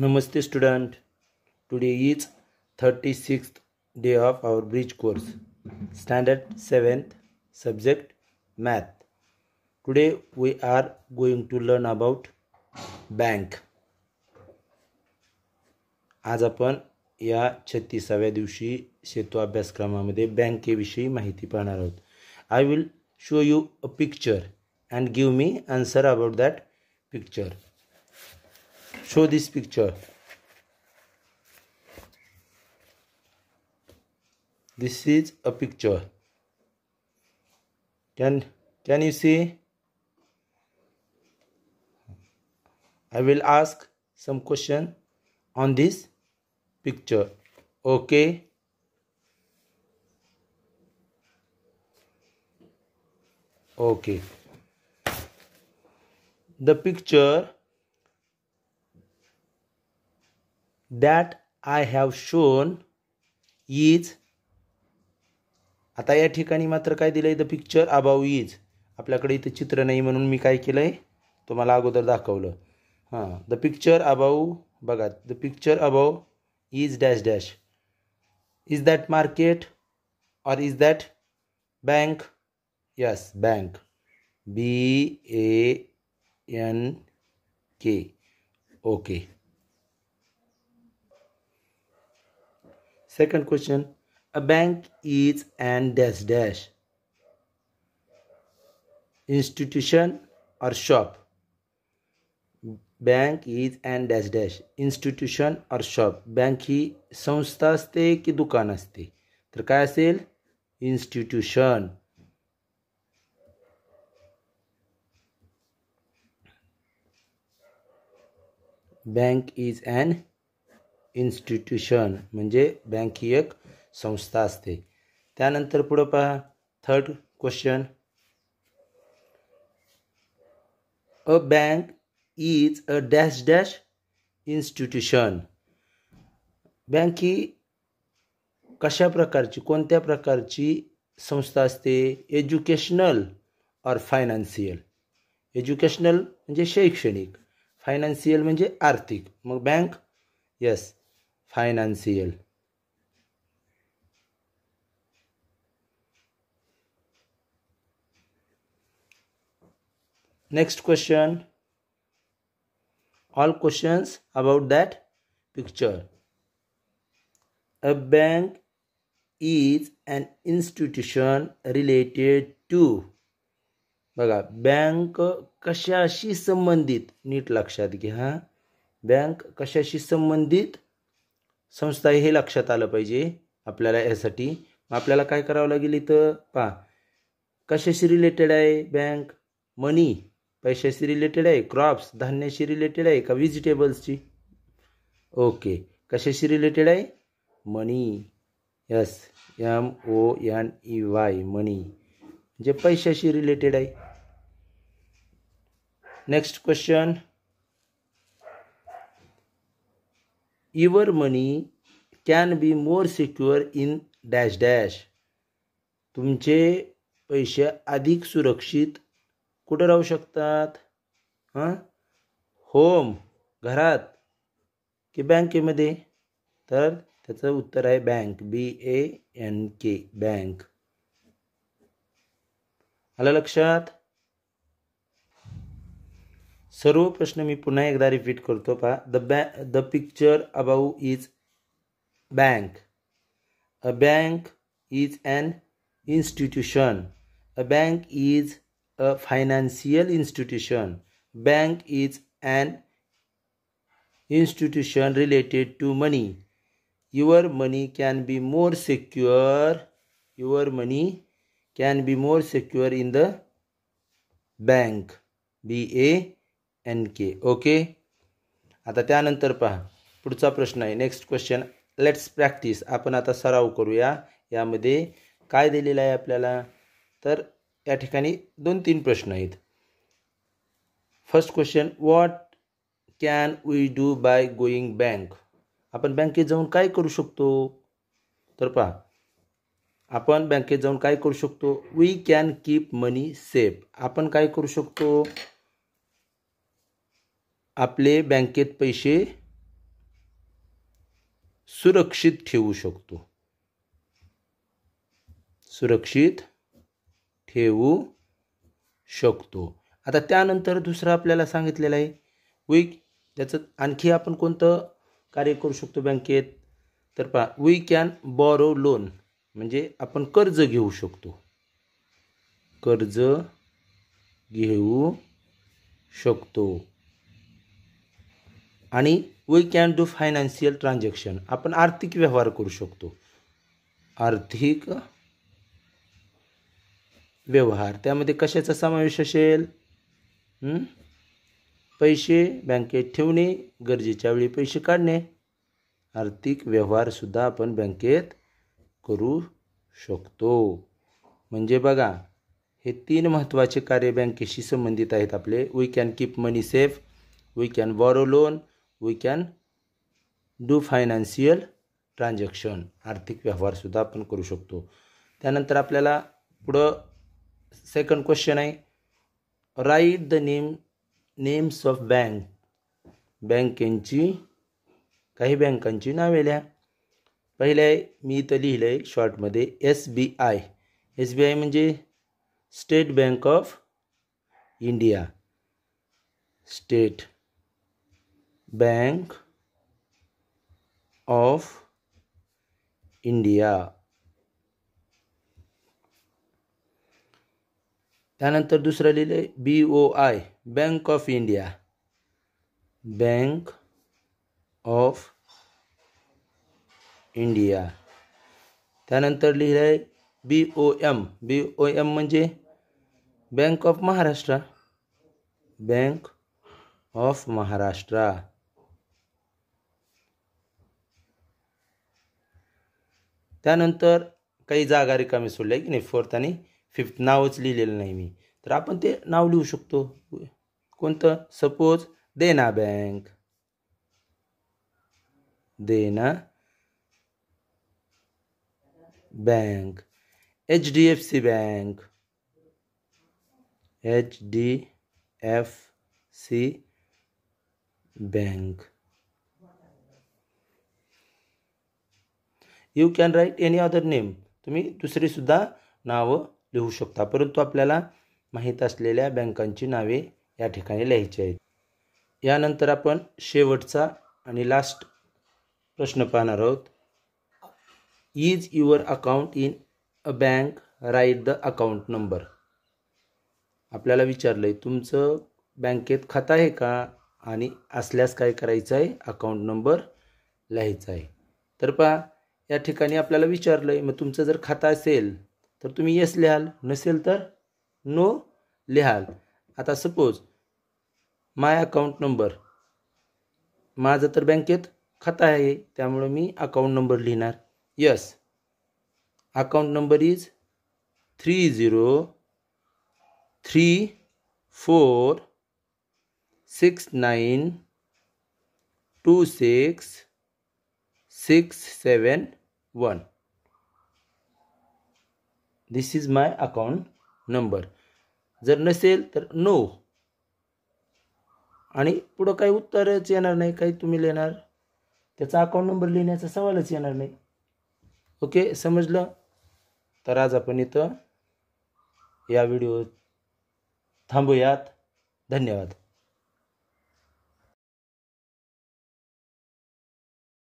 Namaste student today is thirty sixth day of our bridge course standard seventh subject math today we are going to learn about bank आज आपण या छत्तीसाव्या दिवशी सेतू अभ्यासक्रमामध्ये बँकेविषयी माहिती पाहणार आहोत I will show you a picture and give me answer about that picture show this picture this is a picture can can you see i will ask some question on this picture okay okay the picture that I have shown is आता या ठिकाणी मात्र काय दिलं आहे the picture above is आपल्याकडे इथं चित्र नाही म्हणून मी काय केलं आहे तुम्हाला अगोदर दाखवलं हां द पिक्चर अबाव बघा the picture above is dash dash is that market or is that bank yes bank B A N K okay Second question, a bank is an dash dash institution or shop. Bank is an dash dash institution or shop. Bank he संस्थास्ते की दुकान अस्ते तर काय असेल institution institution म्हणजे bank ही एक संस्था असते त्यानंतर पुढं पहा third question a bank is a dash dash institution bank ही कशा प्रकारची कोणत्या प्रकारची संस्था असते एज्युकेशनल और फायनान्शियल एज्युकेशनल म्हणजे शैक्षणिक फायनान्शियल म्हणजे आर्थिक मग bank yes financial next question all questions about that picture a bank is an institution related to बघा बँक कशाशी संबंधित नीट लक्षात घ्या बँक कशाशी संबंधित संस्था हे लक्षात आलं पाहिजे आपल्याला यासाठी आपल्याला काय करावं लागेल इथं पहा कशाशी रिलेटेड आहे बँक मनी पैशाशी रिलेटेड आहे क्रॉप्स धान्याशी रिलेटेड आहे का व्हेजिटेबल्सची ओके कशाशी रिलेटेड आहे money yes M O N E Y money म्हणजे पैशाशी रिलेटेड आहे next question your money can be more secure in dash dash तुमचे पैसे अधिक सुरक्षित कुठं राहू शकतात हां होम घरात की बँकेमध्ये तर त्याचं उत्तर आहे bank B A N K bank आलं लक्षात सर्व प्रश्न मी पुन्हा एकदा रिपीट करतो पहा द बॅ the picture above is bank a bank is an institution a bank is a financial institution bank is an institution related to money your money can be more secure your money can be more secure in the bank B A N K okay आता त्यानंतर पहा पुढचा प्रश्न आहे next question let's practice आपण आता सराव करूया यामध्ये काय दिलेलं आहे आपल्याला तर या ठिकाणी दोन तीन प्रश्न आहेत first question what can we do by going bank आपण बँकेत जाऊन काय करू शकतो तर पहा आपण बँकेत जाऊन काय करू शकतो we can keep money safe आपण काय करू शकतो आपले बँकेत पैसे सुरक्षित ठेवू शकतो सुरक्षित ठेवू शकतो आता त्यानंतर दुसरं आपल्याला सांगितलेलं आहे वी त्याचं आणखी आपण कोणतं कार्य करू शकतो बँकेत तर पहा वी कॅन बॉरो लोन म्हणजे आपण कर्ज घेऊ शकतो कर्ज घेऊ शकतो आणि we can do financial transaction आपण आर्थिक व्यवहार करू शकतो आर्थिक व्यवहार त्यामध्ये कशाचा समावेश असेल पैसे बँकेत ठेवणे गरजेच्या वेळी पैसे काढणे आर्थिक व्यवहारसुद्धा आपण बँकेत करू शकतो म्हणजे बघा हे तीन महत्त्वाचे कार्य बँकेशी संबंधित आहेत आपले we can keep money safe we can borrow loan we can do financial transaction आर्थिक व्यवहारसुद्धा आपण करू शकतो त्यानंतर आपल्याला पुढं सेकंड क्वेश्चन आहे write the name names of bank बँकेंची काही बँकांची नावे लिहा पहिलं आहे मी इथं लिहिलं आहे शॉर्टमध्ये S B I S B I म्हणजे State Bank of India State Bank of India त्यानंतर दुसरं लिहिलं B O I Bank of India Bank of India त्यानंतर लिहिलं B O M B O M म्हणजे Bank of Maharashtra Bank of Maharashtra त्यानंतर काही जागा रिकामी सोडल्या की नाही फोर्थ आणि फिफ्थ नावच लिहिलेलं नाही मी तर आपण ते नाव लिहू शकतो कोणतं suppose Dena Bank Dena Bank H D F C Bank H D F C Bank you can write any other name तुम्ही दुसरीसुद्धा नावं लिहू शकता परंतु आपल्याला माहीत असलेल्या बँकांची नावे या ठिकाणी लिहायची आहेत यानंतर आपण शेवटचा आणि लास्ट प्रश्न पाहणार आहोत is your account in a bank write the account number आपल्याला विचारलं आहे तुमचं बँकेत खातं आहे का आणि असल्यास काय करायचं आहे अकाउंट नंबर लिहायचा आहे तर पहा या ठिकाणी आपल्याला विचारलं आहे मग तुमचं जर खाता असेल तर तुम्ही येस लिहाल नसेल तर नो लिहाल आता सपोज माय अकाउंट नंबर माझं तर बँकेत खातं आहे त्यामुळं मी अकाउंट नंबर लिहिणार yes account number is three zero three four six nine two six six seven one this is my account number जर नसेल तर नो आणि पुढं काही उत्तरच येणार नाही काही तुम्ही लिहिणार त्याचा अकाउंट नंबर लिहिण्याचा सवालच येणार नाही ओके समजलं तर आज आपण इथं या व्हिडिओ थांबूयात धन्यवाद